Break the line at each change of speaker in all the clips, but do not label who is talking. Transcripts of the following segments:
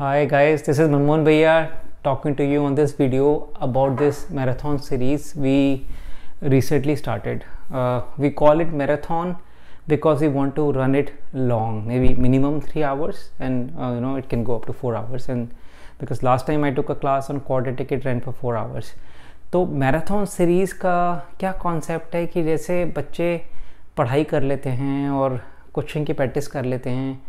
hi guys this is Manmohan भैया talking to you on this video about this marathon series we recently started we call it marathon because we want to run it long may be minimum three hours and you know it can go up to four hours and because last time I took a class on quarter ticket run for four hours तो marathon series का क्या concept है कि जैसे बच्चे पढ़ाई कर लेते हैं और कोचिंग की प्रैक्टिस कर लेते हैं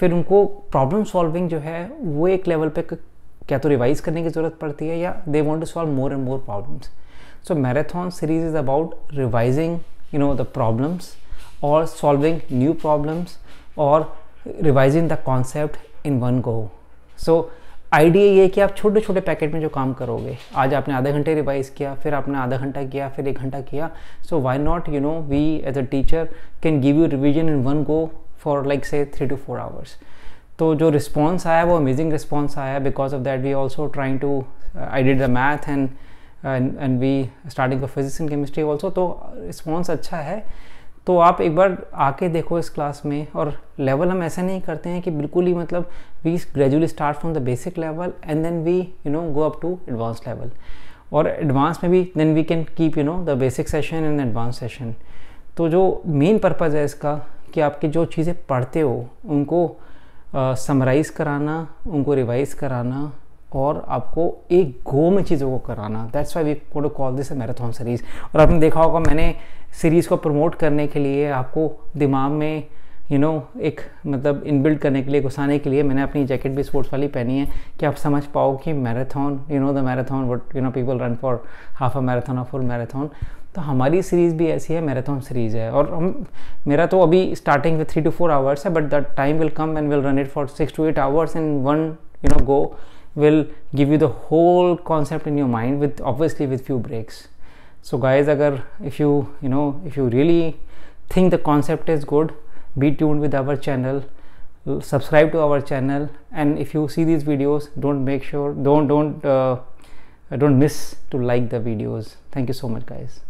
फिर उनको प्रॉब्लम सॉल्विंग जो है वो एक लेवल पे क्या तो रिवाइज करने की ज़रूरत पड़ती है या they want to solve more and more problems so marathon series is about revising you know the problems और सॉल्विंग न्यू प्रॉब्लम्स और revising the concept in one go so idea ये कि आप छोटे छोटे पैकेट में जो काम करोगे आज आपने आधा घंटे रिवाइज़ किया फिर आपने आधा घंटा किया फिर एक घंटा किया so why not you know we as a teacher can give you revision in one go for like say three to four hours तो जो रिस्पॉन्स आया वो अमेजिंग रिस्पॉन्स आया because of that we also trying to I did the math and and we starting of physics and chemistry also तो response अच्छा है तो आप एक बार आके देखो इस क्लास में और लेवल हम ऐसा नहीं करते हैं कि बिल्कुल ही मतलब we gradually start from the basic level and then we you know go up to advance level और एडवांस में भी then we can keep you know the basic session and advance session तो जो मेन पर्पज़ है इसका कि आपके जो चीज़ें पढ़ते हो उनको समराइज़ कराना उनको रिवाइज़ कराना और आपको एक गो में चीज़ों को कराना that's why we code call this marathon series और आपने देखा होगा मैंने सीरीज़ को प्रमोट करने के लिए आपको दिमाग में यू you नो know, एक मतलब इनबिल्ड करने के लिए घुसाने के लिए मैंने अपनी जैकेट भी स्पोर्ट्स वाली पहनी है कि आप समझ पाओ कि marathon you know the marathon what you know people run for half a marathon और फुल मैराथन तो हमारी सीरीज़ भी ऐसी है मैराथन सीरीज़ है और हम मेरा तो अभी starting three to four hours है but that time will come and will run it for six to eight hours in one you know go will give you the whole concept in your mind with obviously with few breaks so guys अगर if you you know if you really think the concept is good be tuned with our channel subscribe to our channel and if you see this videos don't make sure don't don't don't miss to like the videos thank you so much guys